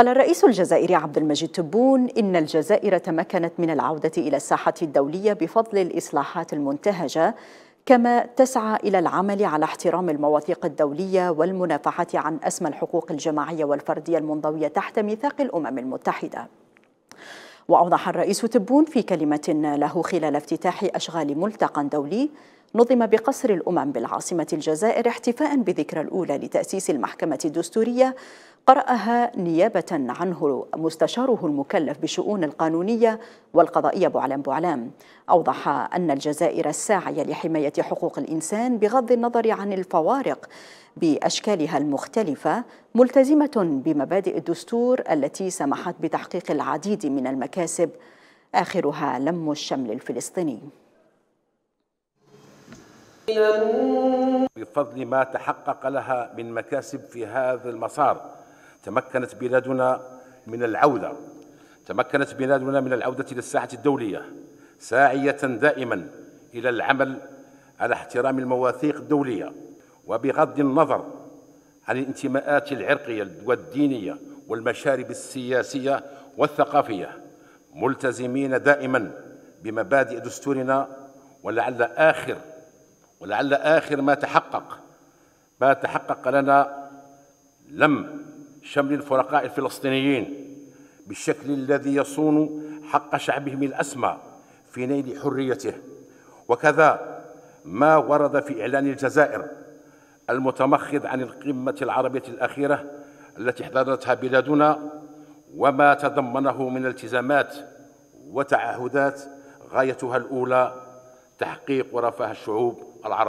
قال الرئيس الجزائري عبد المجيد تبون إن الجزائر تمكنت من العودة إلى الساحة الدولية بفضل الإصلاحات المنتهجة كما تسعى إلى العمل على احترام المواثيق الدولية والمنافحة عن أسمى الحقوق الجماعية والفردية المنضوية تحت ميثاق الأمم المتحدة وأوضح الرئيس تبون في كلمة له خلال افتتاح أشغال ملتقى دولي نظم بقصر الأمم بالعاصمة الجزائر احتفاء بذكرى الأولى لتأسيس المحكمة الدستورية قرأها نيابة عنه مستشاره المكلف بشؤون القانونية والقضائية بوعلام بوعلام أوضح أن الجزائر الساعية لحماية حقوق الإنسان بغض النظر عن الفوارق بأشكالها المختلفة ملتزمة بمبادئ الدستور التي سمحت بتحقيق العديد من المكاسب آخرها لم الشمل الفلسطيني بفضل ما تحقق لها من مكاسب في هذا المسار تمكنت بلادنا من العودة تمكنت بلادنا من العودة إلى الساحة الدولية ساعية دائما إلى العمل على احترام المواثيق الدولية وبغض النظر عن الانتماءات العرقية والدينية والمشارب السياسية والثقافية ملتزمين دائما بمبادئ دستورنا ولعل آخر ولعل آخر ما تحقق ما تحقق لنا لم شمل الفرقاء الفلسطينيين بالشكل الذي يصون حق شعبهم الأسمى في نيل حريته وكذا ما ورد في إعلان الجزائر المتمخض عن القمة العربية الأخيرة التي احضرتها بلادنا وما تضمنه من التزامات وتعهدات غايتها الأولى تحقيق ورفاه الشعوب العربية